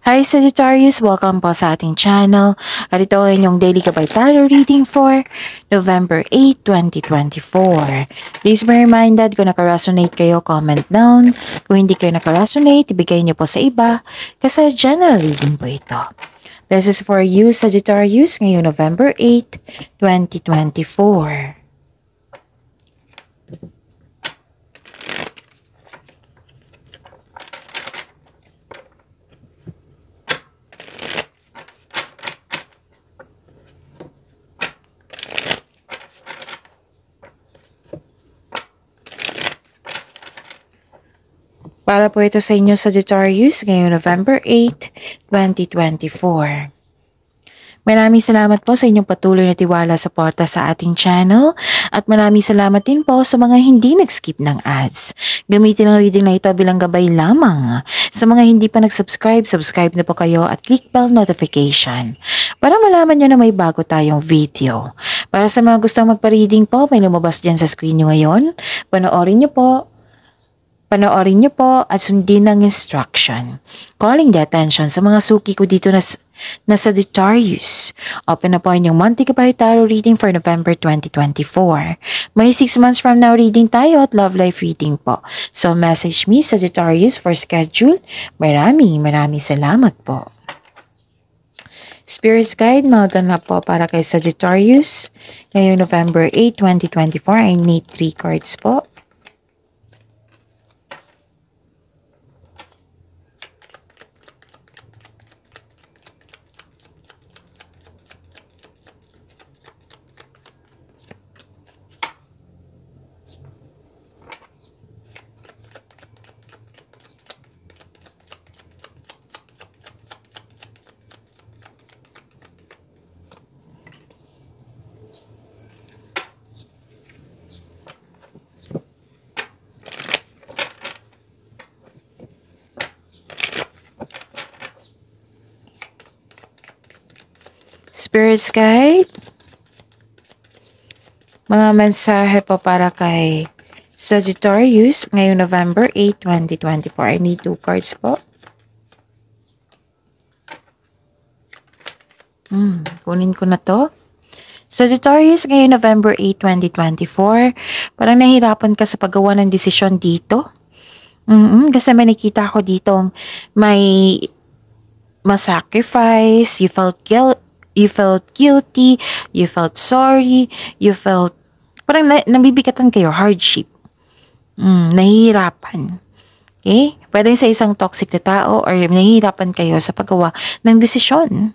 Hi Sagittarius, welcome po sa ating channel. At ito ang inyong Daily Gabay Tarot reading for November 8, 2024. Please be reminded kung nakaresonate kayo, comment down. Kung hindi kayo nakaresonate, ibigay niyo po sa iba kasi general reading po ito. This is for you Sagittarius ngayong November 8, 2024. Para po ito sa inyo Sagittarius ngayong November 8, 2024. Maraming salamat po sa inyong patuloy na tiwala sa porta sa ating channel at maraming salamat din po sa mga hindi nag-skip ng ads. Gamitin ang reading na ito bilang gabay lamang. Sa mga hindi pa nag-subscribe, subscribe na po kayo at click bell notification para malaman nyo na may bago tayong video. Para sa mga gustong magpa-reading po, may lumabas dyan sa screen nyo ngayon. Panoorin nyo po Panoorin niyo po at sundin ang instruction. Calling the attention sa mga suki ko dito na na Sagittarius. Open na po inyong Monthly Kabayo Tarot reading for November 2024. May 6 months from now reading tayo at love life reading po. So message me Sagittarius for schedule. Maraming maraming salamat po. Spirits Guide, mga po para kay Sagittarius. Ngayong November 8, 2024, I need 3 cards po. Spirit's Guide. Mga mensahe po para kay Sagittarius ngayong November 8, 2024. I need two cards po. Hmm, kunin ko na to. Sagittarius ngayong November 8, 2024. Parang nahirapan ka sa paggawa ng desisyon dito. Mm-mm, kasi may nakita ko ditong may masacrifice, you felt guilt, you felt guilty, you felt sorry, you felt, parang na, nabibigatan kayo, hardship. Mm, nahihirapan. Okay? Pwede sa isang toxic na tao or nahihirapan kayo sa paggawa ng desisyon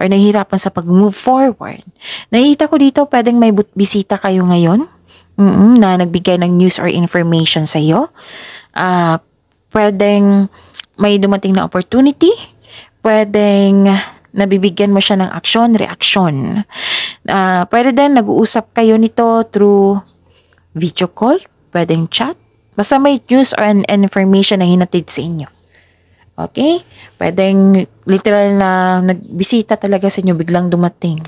or nahihirapan sa pag-move forward. Nakikita ko dito, pwedeng may bisita kayo ngayon mm-mm, na nagbigay ng news or information sa iyo. Uh, ah, pwedeng may dumating na opportunity. Pwedeng Nabibigyan mo siya ng aksyon, reaksyon. Uh, pwede din, nag-uusap kayo nito through video call, pwedeng chat. Basta may news or an information na hinatid sa inyo. Okay? Pwedeng literal na nagbisita talaga sa inyo, biglang dumating.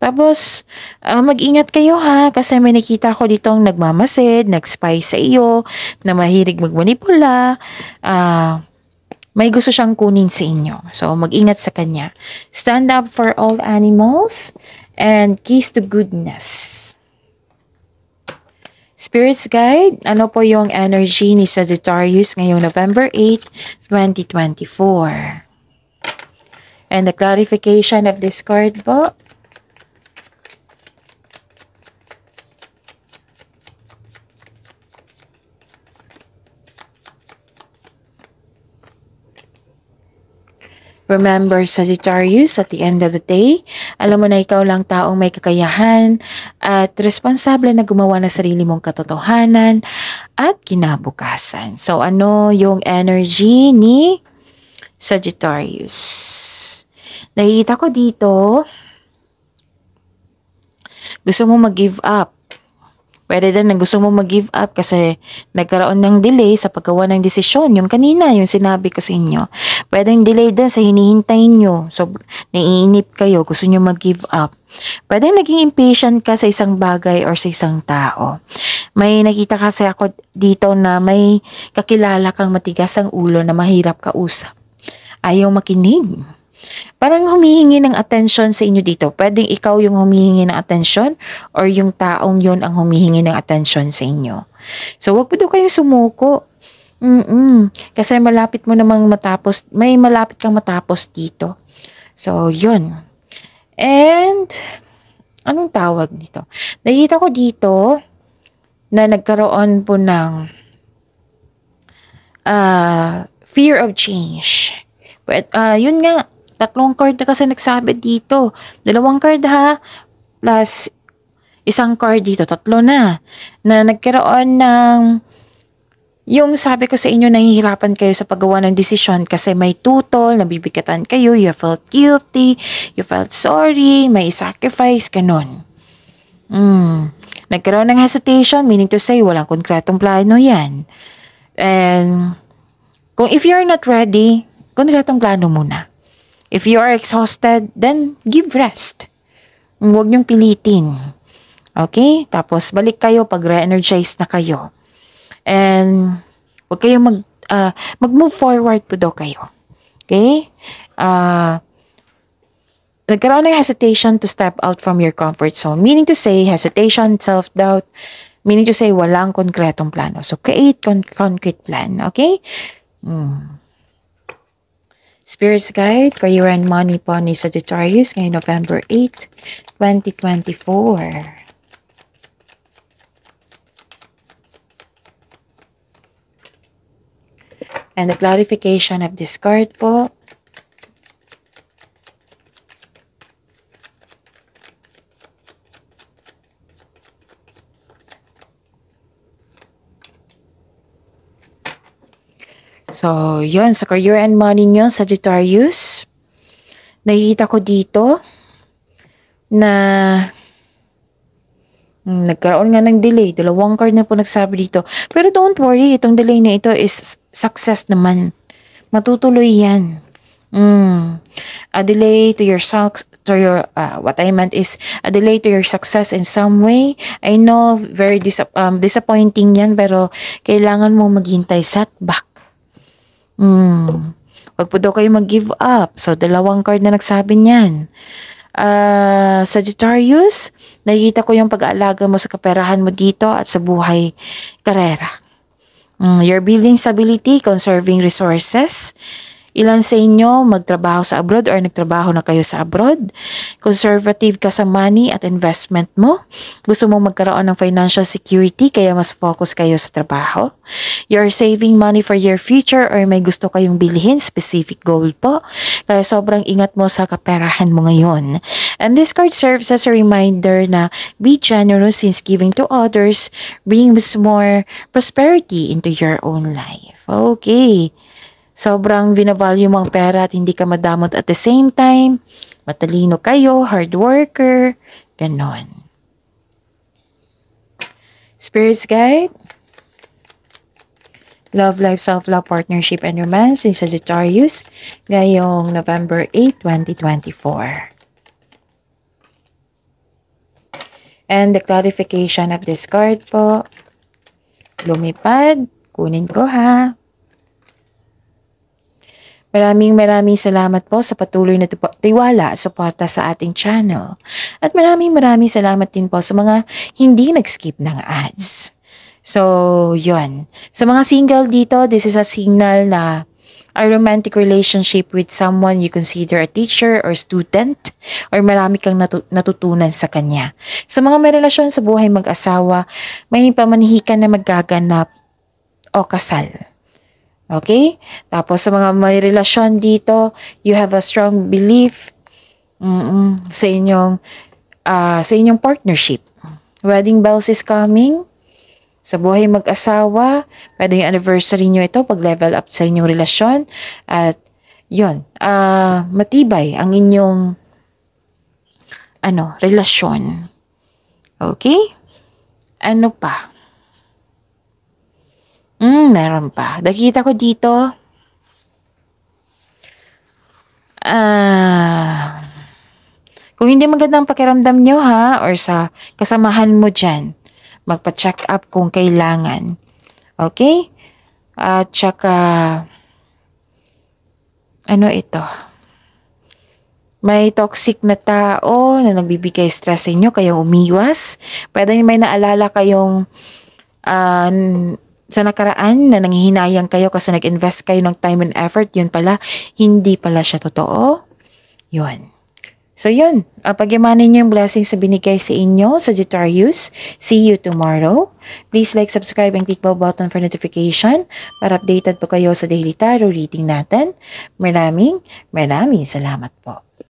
Tapos, uh, mag-ingat kayo ha, kasi may nakita ko ditong nagmamasid, nag-spy sa iyo, na mahilig magmanipula, ah, uh, may gusto siyang kunin sa inyo. So, mag-ingat sa kanya. Stand up for all animals and keys to goodness. Spirits Guide, ano po yung energy ni Sagittarius ngayong November 8, 2024? And the clarification of this card po, Remember, Sagittarius, at the end of the day, alam mo na ikaw lang taong may kakayahan at responsable na gumawa ng sarili mong katotohanan at kinabukasan. So, ano yung energy ni Sagittarius? Nakikita ko dito, gusto mo mag-give up Rather than na gusto mo mag-give up kasi nagkaroon ng delay sa paggawa ng desisyon. Yung kanina, yung sinabi ko sa inyo. Pwede yung delay din sa hinihintay nyo. So, naiinip kayo, gusto nyo mag-give up. Pwede naging impatient ka sa isang bagay or sa isang tao. May nakita kasi ako dito na may kakilala kang matigas ang ulo na mahirap kausap. Ayaw makinig Parang humihingi ng attention sa inyo dito. Pwedeng ikaw yung humihingi ng attention or yung taong yon ang humihingi ng attention sa inyo. So, wag po daw kayong sumuko. Mm-mm. Kasi malapit mo namang matapos, may malapit kang matapos dito. So, yun. And, anong tawag nito? Nakita ko dito na nagkaroon po ng uh, fear of change. But, uh, yun nga, Tatlong card na kasi nagsabi dito. Dalawang card ha, plus isang card dito, tatlo na, na nagkaroon ng yung sabi ko sa inyo, nahihirapan kayo sa paggawa ng desisyon kasi may tutol, nabibigatan kayo, you felt guilty, you felt sorry, may sacrifice, ganun. Mm. Nagkaroon ng hesitation, meaning to say, walang konkretong plano yan. And, kung if you're not ready, konkretong plano muna. If you are exhausted, then give rest. Huwag niyong pilitin. Okay? Tapos, balik kayo pag re-energize na kayo. And, huwag kayong mag, uh, mag-move forward po daw kayo. Okay? Uh, nagkaroon ng hesitation to step out from your comfort zone. Meaning to say, hesitation, self-doubt, meaning to say, walang konkretong plano. So, create con concrete plan. Okay? Hmm. Spirits Guide, Kayuran Money po ni Sagittarius ngayong November 8, 2024. And the clarification of this card po, So, yon sa career and money nyo, Sagittarius. Nakikita ko dito na hmm, nagkaroon nga ng delay. Dalawang card na po nagsabi dito. Pero don't worry, itong delay na ito is success naman. Matutuloy yan. Mm. A delay to your success, to your, uh, what I meant is, a delay to your success in some way. I know, very dis um, disappointing yan, pero kailangan mo maghintay setback Hmm. Huwag po daw kayo mag-give up. So, dalawang card na nagsabi niyan. Uh, Sagittarius, nakikita ko yung pag-aalaga mo sa kaperahan mo dito at sa buhay karera. Mm, you're building stability, conserving resources, Ilan sa inyo magtrabaho sa abroad or nagtrabaho na kayo sa abroad? Conservative ka sa money at investment mo? Gusto mo magkaroon ng financial security kaya mas focus kayo sa trabaho? You're saving money for your future or may gusto kayong bilhin, specific goal po? Kaya sobrang ingat mo sa kaperahan mo ngayon. And this card serves as a reminder na be generous since giving to others brings more prosperity into your own life. Okay sobrang binavalue mong pera at hindi ka madamot at the same time, matalino kayo, hard worker, ganon. Spirits Guide, Love, Life, Self-Love, Partnership, and Romance in Sagittarius ngayong November 8, 2024. And the clarification of this card po, lumipad, kunin ko ha, Maraming maraming salamat po sa patuloy na tiwala at suporta sa ating channel. At maraming maraming salamat din po sa mga hindi nag-skip ng ads. So, yun. Sa mga single dito, this is a signal na a romantic relationship with someone you consider a teacher or student or marami kang natu natutunan sa kanya. Sa mga may relasyon sa buhay mag-asawa, may pamanhikan na magaganap o kasal. Okay? Tapos sa mga may relasyon dito, you have a strong belief mm-mm, sa inyong uh, sa inyong partnership. Wedding bells is coming. Sa buhay mag-asawa, pwede yung anniversary nyo ito, pag-level up sa inyong relasyon. At yun, uh, matibay ang inyong ano, relasyon. Okay? Ano pa? Mm, meron pa. Nakita ko dito. Ah... Kung hindi maganda ang pakiramdam nyo ha, or sa kasamahan mo dyan, magpa-check up kung kailangan. Okay? At uh, saka, ano ito? May toxic na tao na nagbibigay stress sa inyo, kaya umiwas. Pwede may naalala kayong uh, sa nakaraan na nanghihinayang kayo kasi nag-invest kayo ng time and effort, yun pala, hindi pala siya totoo. Yun. So yun, ah, pagyamanin niyo yung blessing sa binigay sa inyo, Sagittarius. See you tomorrow. Please like, subscribe, and click bell button for notification para updated po kayo sa daily tarot reading natin. Maraming, maraming salamat po.